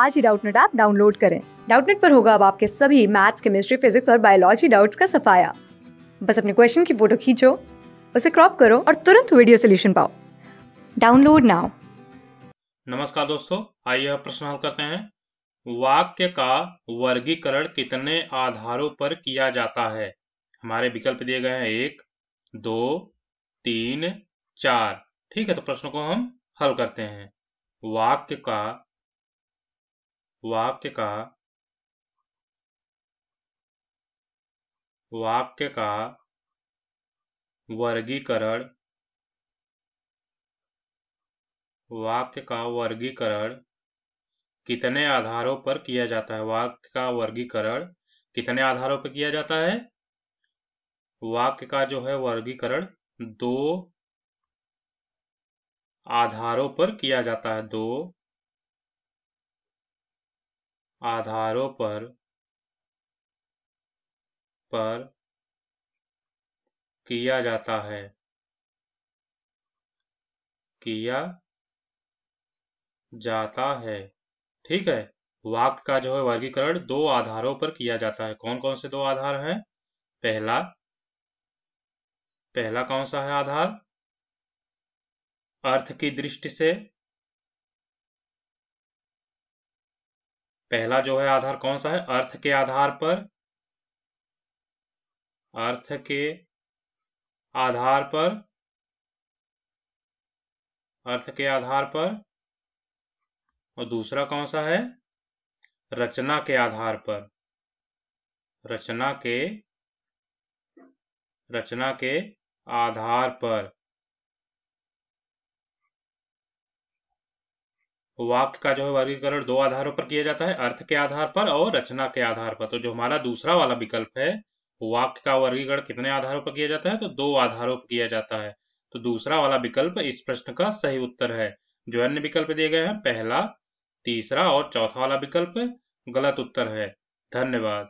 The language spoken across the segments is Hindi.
आज ही डाउटनेट ऐप डाउनलोड करें डाउटनेट पर होगा अब आपके सभी मैथ्स केमिस्ट्री फिजिक्स और बायोलॉजी डाउट्स का सफाया बस अपने क्वेश्चन की फोटो खींचो उसे क्रॉप करो और तुरंत वीडियो सोल्यूशन पाओ डाउनलोड नाउ नमस्कार दोस्तों आइए अब प्रश्न हल करते हैं वाक्य का वर्गीकरण कितने आधारों पर किया जाता है हमारे विकल्प दिए गए हैं एक दो तीन चार ठीक है तो प्रश्न को हम हल करते हैं वाक्य का वाक्य का वाक्य का वर्गीकरण वाक्य का वर्गीकरण कितने आधारों पर किया जाता है वाक्य का वर्गीकरण कितने आधारों पर किया जाता है वाक्य का जो है वर्गीकरण दो आधारों पर किया जाता है दो आधारों पर पर किया जाता है किया जाता है ठीक है वाक्य का जो है वर्गीकरण दो आधारों पर किया जाता है कौन कौन से दो आधार हैं पहला पहला कौन सा है आधार अर्थ की दृष्टि से पहला जो है आधार कौन सा है अर्थ के आधार पर अर्थ के आधार पर अर्थ के आधार पर और दूसरा कौन सा है रचना के आधार पर रचना के रचना के आधार पर वाक्य का जो है वर्गीकरण दो आधारों पर किया जाता है अर्थ के आधार पर और रचना के आधार पर तो जो हमारा दूसरा वाला विकल्प है वाक्य का वर्गीकरण कितने आधारों पर किया जाता है तो दो आधारों पर किया जाता है तो दूसरा वाला विकल्प इस प्रश्न का सही उत्तर है जो अन्य विकल्प दिए गए हैं पहला तीसरा और चौथा वाला विकल्प गलत उत्तर है धन्यवाद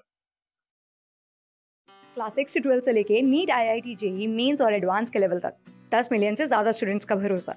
क्लास सिक्स से ट्वेल्थ से लेके NEET I I T JEE mains और एडवांस के लेवल तक दस मिलियन से ज्यादा स्टूडेंट्स का भरोसा